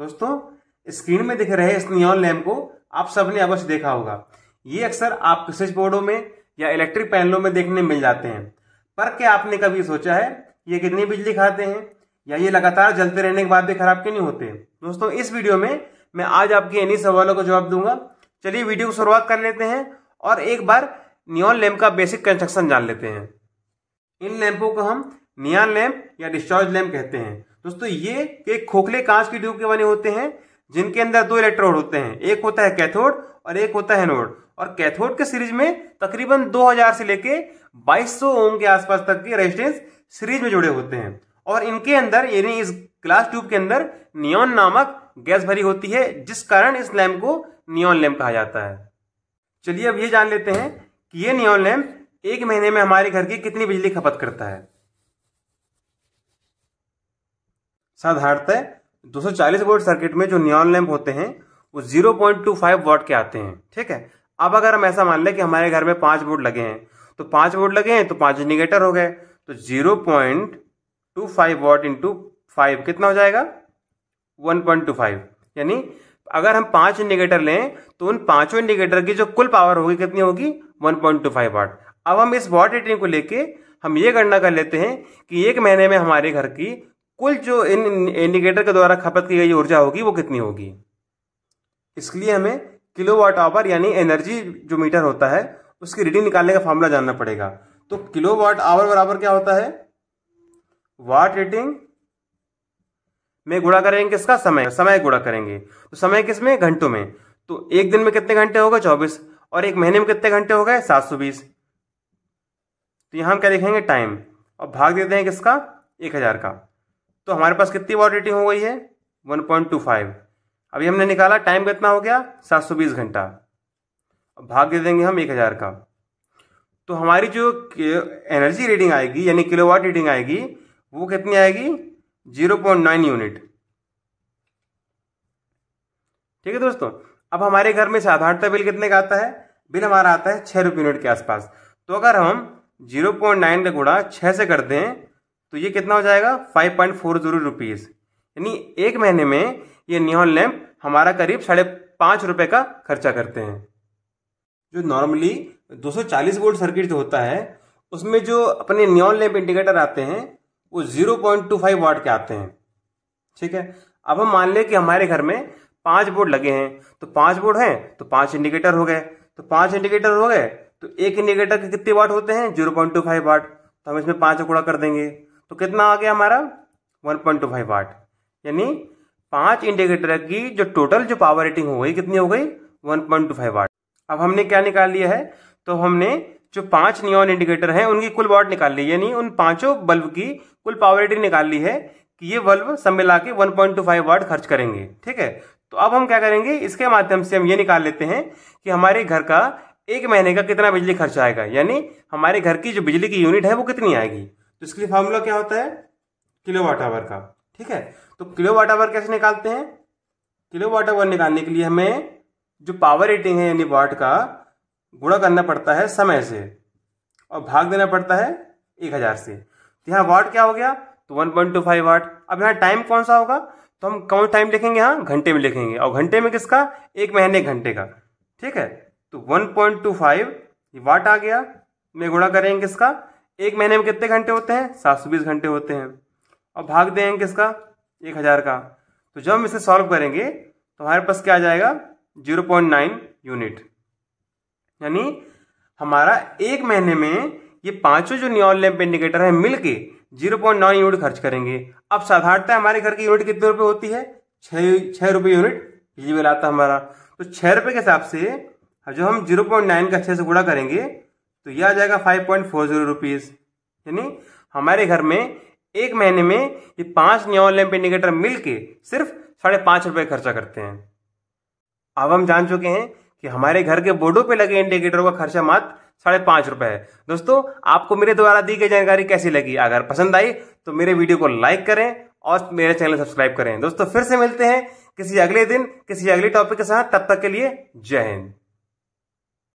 दोस्तों स्क्रीन में दिख रहे इस नियॉन लैम्प को आप सबने अवश्य देखा होगा ये अक्सर आपके स्विच बोर्डों में या इलेक्ट्रिक पैनलों में देखने मिल जाते हैं पर क्या आपने कभी सोचा है ये कितनी बिजली खाते हैं या ये लगातार जलते रहने के बाद भी खराब क्यों नहीं होते दोस्तों इस वीडियो में मैं आज आपके इन्हीं सवालों का जवाब दूंगा चलिए वीडियो की शुरुआत कर लेते हैं और एक बार नियॉन लैम्प का बेसिक कंस्ट्रक्शन जान लेते हैं इन लैम्पों को हम नियान लैम्प या डिस्चार्ज लैम्प कहते हैं दोस्तों ये एक खोखले कांच की ट्यूब के बने होते हैं जिनके अंदर दो इलेक्ट्रोड होते हैं एक होता है कैथोड और एक होता है नोड और कैथोड के सीरीज में तकरीबन 2000 से लेके 2200 ओम के आसपास तक के रेजिस्टेंस सीरीज में जुड़े होते हैं और इनके अंदर यानी इस ग्लास ट्यूब के अंदर नियॉन नामक गैस भरी होती है जिस कारण इस लैम्प को नियॉन लैम्प कहा जाता है चलिए अब ये जान लेते हैं कि ये नियोन लैम्प एक महीने में हमारे घर की कितनी बिजली खपत करता है साधारणतः 240 वोल्ट सर्किट में जो नियॉन लैम्प होते हैं वो 0.25 वॉट के आते हैं ठीक है अब अगर हम ऐसा मान लें कि हमारे घर में पांच बोर्ड लगे हैं तो पांच बोर्ड लगे हैं तो पांच इंडिकेटर हो गए तो 0.25 point two five into five कितना हो जाएगा वन पॉइंट टू फाइव यानी अगर हम पांच इंडिकेटर लें तो उन पांचों इंडिकेटर की जो कुल पावर होगी कितनी होगी one point two five watt अब हम इस वॉट रेटिंग को लेकर हम ये गणना कर लेते हैं कि एक महीने में हमारे घर की कुल जो इन इंडिकेटर के द्वारा खपत की गई ऊर्जा होगी वो कितनी होगी इसलिए हमें किलो वाट आवर यानी एनर्जी जो मीटर होता है उसकी रीडिंग निकालने का फॉर्मूला जानना पड़ेगा तो किलो वाट आवर बराबर क्या होता है वाट रीडिंग में गुणा करेंगे किसका समय समय गुणा करेंगे तो समय किस में घंटों में तो एक दिन में कितने घंटे हो गए चौबीस और एक महीने में कितने घंटे हो गए सात सौ बीस तो यहां क्या देखेंगे टाइम और भाग देते हैं किसका एक हजार का तो हमारे पास कितनी वॉट रेटिंग हो गई है 1.25 अभी हमने निकाला टाइम कितना हो गया 720 घंटा भाग दे देंगे हम 1000 का तो हमारी जो एनर्जी रेटिंग आएगी यानी किलोवाट रेटिंग आएगी वो कितनी आएगी 0.9 यूनिट ठीक है दोस्तों अब हमारे घर में साधारणता बिल कितने का आता है बिल हमारा आता है छः रुपये यूनिट के आसपास तो अगर हम 0.9 का गुणा छः से कर दें तो ये कितना हो जाएगा five point four zero rupees यानी एक महीने में ये नियॉन लैम्प हमारा करीब साढ़े पांच रुपए का खर्चा करते हैं जो नॉर्मली 240 वोल्ट सर्किट जो होता है उसमें जो अपने नियॉन लैम्प इंडिकेटर आते हैं वो 0.25 वाट के आते हैं ठीक है अब हम मान लें कि हमारे घर में पांच बोर्ड लगे हैं तो पांच बोर्ड हैं तो पांच इंडिकेटर हो गए तो पांच इंडिकेटर हो गए तो एक इंडिकेटर के कितने वाट होते हैं zero point two five watt तो हम इसमें पांच गुणा कर देंगे तो कितना आ गया हमारा 1.25 पॉइंट वाट यानी पांच इंडिकेटर की जो टोटल जो पावर रेटिंग हो गई कितनी हो गई 1.25 पॉइंट वाट अब हमने क्या निकाल लिया है तो हमने जो पांच नियॉन इंडिकेटर हैं उनकी कुल वाट निकाल ली यानी उन पांचों बल्ब की कुल पावर रेटिंग निकाल ली है कि ये बल्ब सब मिला के वन पॉइंट वाट खर्च करेंगे ठीक है तो अब हम क्या करेंगे इसके माध्यम से हम ये निकाल लेते हैं कि हमारे घर का एक महीने का कितना बिजली खर्च आएगा यानी हमारे घर की जो बिजली की यूनिट है वो कितनी आएगी तो इसके लिए फॉर्मूला क्या होता है किलो वाट आवर का ठीक है तो किलो वाट आवर कैसे निकालते हैं किलो वाट आवर निकालने के लिए हमें जो पावर रेटिंग है यानी वाट का गुणा करना पड़ता है समय से और भाग देना पड़ता है एक हज़ार से तो यहाँ वाट क्या हो गया तो one point two five watt अब यहाँ टाइम कौन सा होगा तो हम कौन टाइम लिखेंगे यहाँ घंटे में लिखेंगे और घंटे में किसका एक महीने घंटे का ठीक है तो one point two five watt आ गया में गुणा करेंगे किसका एक महीने में कितने घंटे होते हैं सात सौ बीस घंटे होते हैं और भाग देंगे किसका एक हज़ार का तो जब हम इसे सॉल्व करेंगे तो हमारे पास क्या आ जाएगा जीरो पॉइंट नाइन यूनिट यानी हमारा एक महीने में ये पांचों जो न्यूल लैंप इंडिकेटर है मिलके जीरो पॉइंट नाइन यूनिट खर्च करेंगे अब साधारणतः हमारे घर की यूनिट कितने रुपए होती है छह छः रुपये यूनिट बिजली बिल आता हमारा तो छह रुपये के हिसाब से जो हम जीरो पॉइंट नाइन का छह से गुड़ा करेंगे तो यह आ जाएगा five point four zero rupees यानी हमारे घर में एक महीने में ये पांच नियॉन लैम्प इंडिकेटर मिलके सिर्फ साढ़े पाँच रुपये खर्चा करते हैं अब हम जान चुके हैं कि हमारे घर के बोर्डों पे लगे इंडिकेटरों का खर्चा मात्र साढ़े पाँच रुपये है दोस्तों आपको मेरे द्वारा दी गई जानकारी कैसी लगी अगर पसंद आई तो मेरे वीडियो को लाइक करें और मेरे चैनल सब्सक्राइब करें दोस्तों फिर से मिलते हैं किसी अगले दिन किसी अगले टॉपिक के साथ तब तक के लिए जय हिंद